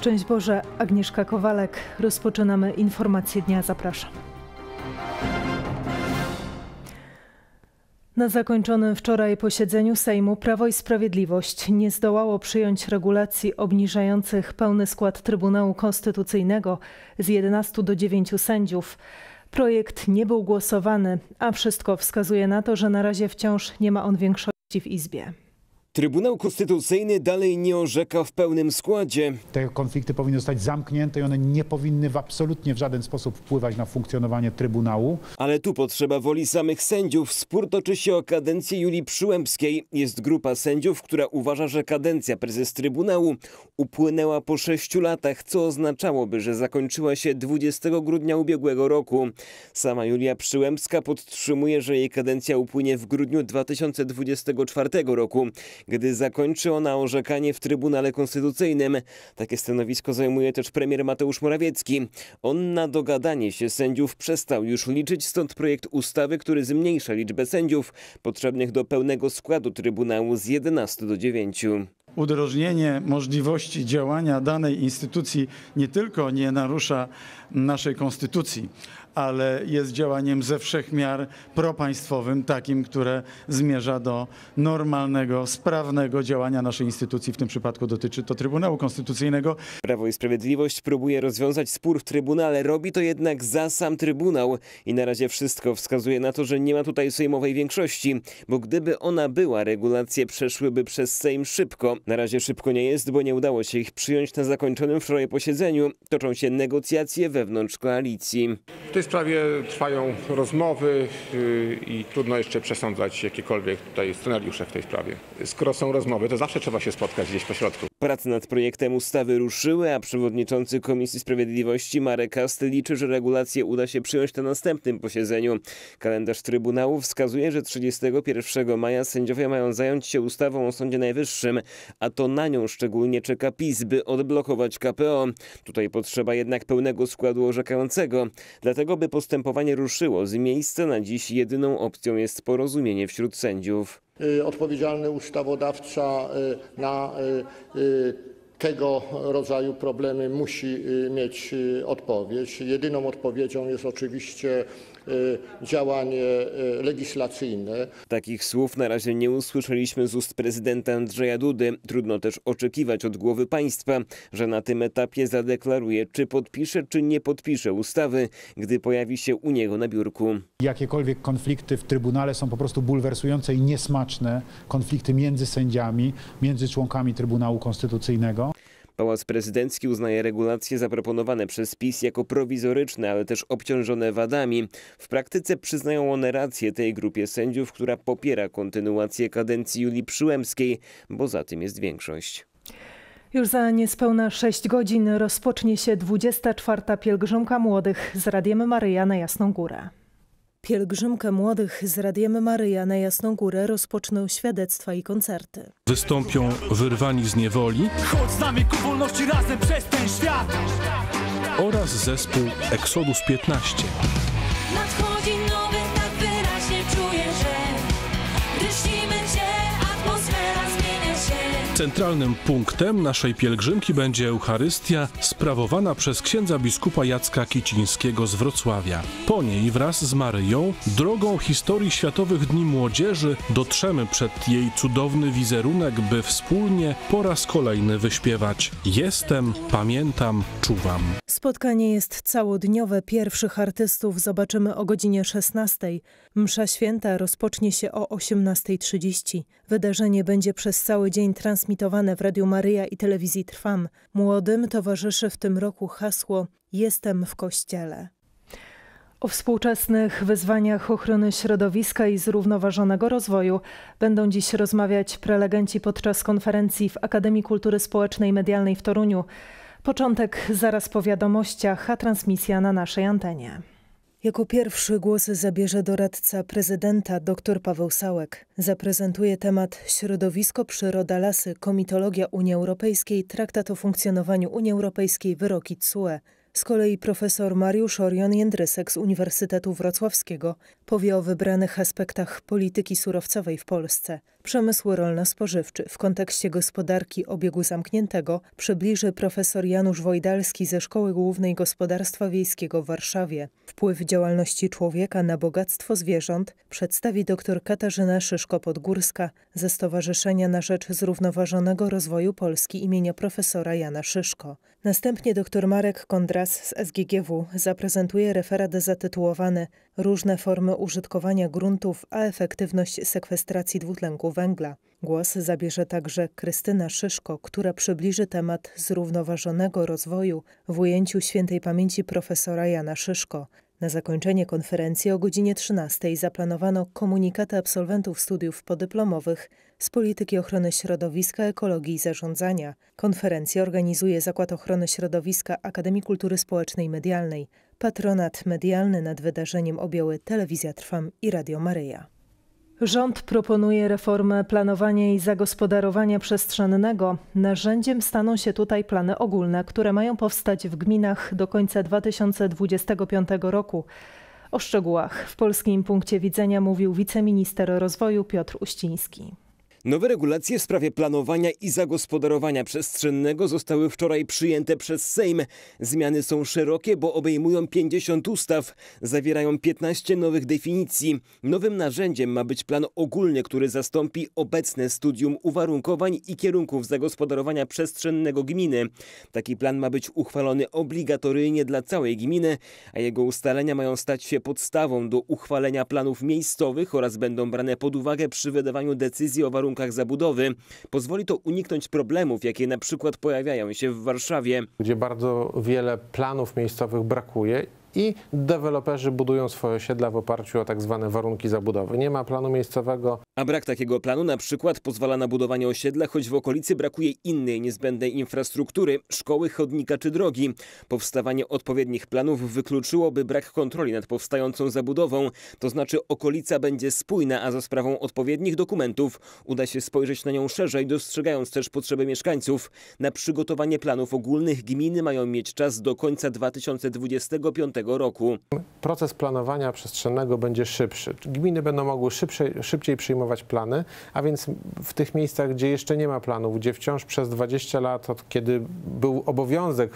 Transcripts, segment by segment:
Szczęść Boże, Agnieszka Kowalek. Rozpoczynamy informację dnia. Zapraszam. Na zakończonym wczoraj posiedzeniu Sejmu Prawo i Sprawiedliwość nie zdołało przyjąć regulacji obniżających pełny skład Trybunału Konstytucyjnego z 11 do 9 sędziów. Projekt nie był głosowany, a wszystko wskazuje na to, że na razie wciąż nie ma on większości w Izbie. Trybunał Konstytucyjny dalej nie orzeka w pełnym składzie. Te konflikty powinny zostać zamknięte i one nie powinny w absolutnie w żaden sposób wpływać na funkcjonowanie Trybunału. Ale tu potrzeba woli samych sędziów. Spór toczy się o kadencję Julii Przyłębskiej. Jest grupa sędziów, która uważa, że kadencja prezes Trybunału upłynęła po sześciu latach, co oznaczałoby, że zakończyła się 20 grudnia ubiegłego roku. Sama Julia Przyłębska podtrzymuje, że jej kadencja upłynie w grudniu 2024 roku gdy zakończy ona orzekanie w Trybunale Konstytucyjnym. Takie stanowisko zajmuje też premier Mateusz Morawiecki. On na dogadanie się sędziów przestał już liczyć, stąd projekt ustawy, który zmniejsza liczbę sędziów potrzebnych do pełnego składu Trybunału z 11 do 9. Udrożnienie możliwości działania danej instytucji nie tylko nie narusza naszej konstytucji, ale jest działaniem ze wszechmiar propaństwowym, takim, które zmierza do normalnego, sprawnego działania naszej instytucji. W tym przypadku dotyczy to Trybunału Konstytucyjnego. Prawo i Sprawiedliwość próbuje rozwiązać spór w Trybunale, robi to jednak za sam Trybunał i na razie wszystko wskazuje na to, że nie ma tutaj sejmowej większości, bo gdyby ona była, regulacje przeszłyby przez Sejm szybko. Na razie szybko nie jest, bo nie udało się ich przyjąć na zakończonym wczoraj posiedzeniu. Toczą się negocjacje wewnątrz koalicji tej sprawie trwają rozmowy y, i trudno jeszcze przesądzać jakiekolwiek tutaj scenariusze w tej sprawie. Skoro są rozmowy, to zawsze trzeba się spotkać gdzieś po środku. Prace nad projektem ustawy ruszyły, a przewodniczący Komisji Sprawiedliwości Marek Ast liczy, że regulacje uda się przyjąć na następnym posiedzeniu. Kalendarz Trybunału wskazuje, że 31 maja sędziowie mają zająć się ustawą o Sądzie Najwyższym, a to na nią szczególnie czeka PiS, by odblokować KPO. Tutaj potrzeba jednak pełnego składu orzekającego. Dlatego, by postępowanie ruszyło z miejsca na dziś jedyną opcją jest porozumienie wśród sędziów. Y, odpowiedzialny ustawodawca y, na y, tego rodzaju problemy musi mieć odpowiedź, jedyną odpowiedzią jest oczywiście. Y, działanie y, legislacyjne. Takich słów na razie nie usłyszeliśmy z ust prezydenta Andrzeja Dudy. Trudno też oczekiwać od głowy państwa, że na tym etapie zadeklaruje, czy podpisze, czy nie podpisze ustawy, gdy pojawi się u niego na biurku. Jakiekolwiek konflikty w Trybunale są po prostu bulwersujące i niesmaczne. Konflikty między sędziami, między członkami Trybunału Konstytucyjnego. Pałac Prezydencki uznaje regulacje zaproponowane przez PiS jako prowizoryczne, ale też obciążone wadami. W praktyce przyznają one rację tej grupie sędziów, która popiera kontynuację kadencji Julii Przyłębskiej, bo za tym jest większość. Już za niespełna 6 godzin rozpocznie się 24. pielgrzymka młodych z Radiem Maryja na Jasną Górę. Pielgrzymkę młodych z Radiem Maryja na Jasną Górę rozpoczną świadectwa i koncerty. Wystąpią wyrwani z niewoli Chodź z nami ku wolności razem przez ten świat oraz zespół Exodus 15. Centralnym punktem naszej pielgrzymki będzie Eucharystia sprawowana przez księdza biskupa Jacka Kicińskiego z Wrocławia. Po niej wraz z Maryją, drogą historii Światowych Dni Młodzieży, dotrzemy przed jej cudowny wizerunek, by wspólnie po raz kolejny wyśpiewać Jestem, pamiętam, czuwam. Spotkanie jest całodniowe. Pierwszych artystów zobaczymy o godzinie 16. Msza święta rozpocznie się o 18.30. Wydarzenie będzie przez cały dzień transmitowane transmitowane w Radiu Maryja i Telewizji Trwam. Młodym towarzyszy w tym roku hasło Jestem w Kościele. O współczesnych wyzwaniach ochrony środowiska i zrównoważonego rozwoju będą dziś rozmawiać prelegenci podczas konferencji w Akademii Kultury Społecznej i Medialnej w Toruniu. Początek zaraz po wiadomościach, a transmisja na naszej antenie. Jako pierwszy głos zabierze doradca prezydenta dr Paweł Sałek. Zaprezentuje temat Środowisko, przyroda, lasy, komitologia Unii Europejskiej, traktat o funkcjonowaniu Unii Europejskiej, wyroki CUE. Z kolei profesor Mariusz Orion Jędrysek z Uniwersytetu Wrocławskiego powie o wybranych aspektach polityki surowcowej w Polsce przemysł rolno-spożywczy w kontekście gospodarki obiegu zamkniętego przybliży profesor Janusz Wojdalski ze Szkoły Głównej Gospodarstwa Wiejskiego w Warszawie. Wpływ działalności człowieka na bogactwo zwierząt przedstawi dr Katarzyna Szyszko-Podgórska ze Stowarzyszenia na Rzecz Zrównoważonego Rozwoju Polski imienia profesora Jana Szyszko. Następnie dr Marek Kondras z SGGW zaprezentuje referat zatytułowany różne formy użytkowania gruntów, a efektywność sekwestracji dwutlenku węgla. Głos zabierze także Krystyna Szyszko, która przybliży temat zrównoważonego rozwoju w ujęciu świętej pamięci profesora Jana Szyszko. Na zakończenie konferencji o godzinie 13 zaplanowano komunikaty absolwentów studiów podyplomowych z polityki ochrony środowiska, ekologii i zarządzania. Konferencję organizuje Zakład Ochrony Środowiska Akademii Kultury Społecznej i Medialnej. Patronat medialny nad wydarzeniem objęły Telewizja Trwam i Radio Maryja. Rząd proponuje reformę planowania i zagospodarowania przestrzennego. Narzędziem staną się tutaj plany ogólne, które mają powstać w gminach do końca 2025 roku. O szczegółach w polskim punkcie widzenia mówił wiceminister rozwoju Piotr Uściński. Nowe regulacje w sprawie planowania i zagospodarowania przestrzennego zostały wczoraj przyjęte przez Sejm. Zmiany są szerokie, bo obejmują 50 ustaw, zawierają 15 nowych definicji. Nowym narzędziem ma być plan ogólny, który zastąpi obecne studium uwarunkowań i kierunków zagospodarowania przestrzennego gminy. Taki plan ma być uchwalony obligatoryjnie dla całej gminy, a jego ustalenia mają stać się podstawą do uchwalenia planów miejscowych oraz będą brane pod uwagę przy wydawaniu decyzji o warunkach warunkach zabudowy. Pozwoli to uniknąć problemów, jakie na przykład pojawiają się w Warszawie. Gdzie bardzo wiele planów miejscowych brakuje i deweloperzy budują swoje osiedla w oparciu o tak zwane warunki zabudowy. Nie ma planu miejscowego. A brak takiego planu na przykład pozwala na budowanie osiedla, choć w okolicy brakuje innej niezbędnej infrastruktury, szkoły, chodnika czy drogi. Powstawanie odpowiednich planów wykluczyłoby brak kontroli nad powstającą zabudową, to znaczy okolica będzie spójna, a za sprawą odpowiednich dokumentów uda się spojrzeć na nią szerzej, dostrzegając też potrzeby mieszkańców. Na przygotowanie planów ogólnych gminy mają mieć czas do końca 2025 tego roku. Proces planowania przestrzennego będzie szybszy. Gminy będą mogły szybsze, szybciej przyjmować plany, a więc w tych miejscach, gdzie jeszcze nie ma planów, gdzie wciąż przez 20 lat, od kiedy był obowiązek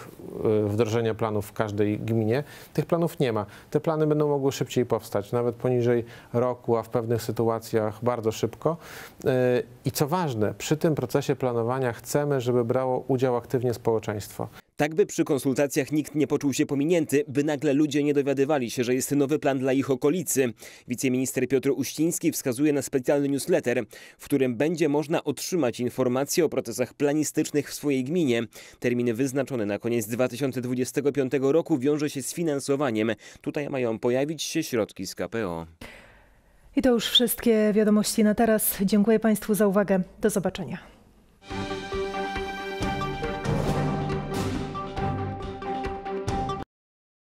e, wdrożenia planów w każdej gminie, tych planów nie ma. Te plany będą mogły szybciej powstać, nawet poniżej roku, a w pewnych sytuacjach bardzo szybko. E, I co ważne, przy tym procesie planowania chcemy, żeby brało udział aktywnie społeczeństwo. Tak by przy konsultacjach nikt nie poczuł się pominięty, by nagle ludzie nie dowiadywali się, że jest nowy plan dla ich okolicy. Wiceminister Piotr Uściński wskazuje na specjalny newsletter, w którym będzie można otrzymać informacje o procesach planistycznych w swojej gminie. Terminy wyznaczone na koniec 2025 roku wiąże się z finansowaniem. Tutaj mają pojawić się środki z KPO. I to już wszystkie wiadomości na teraz. Dziękuję Państwu za uwagę. Do zobaczenia.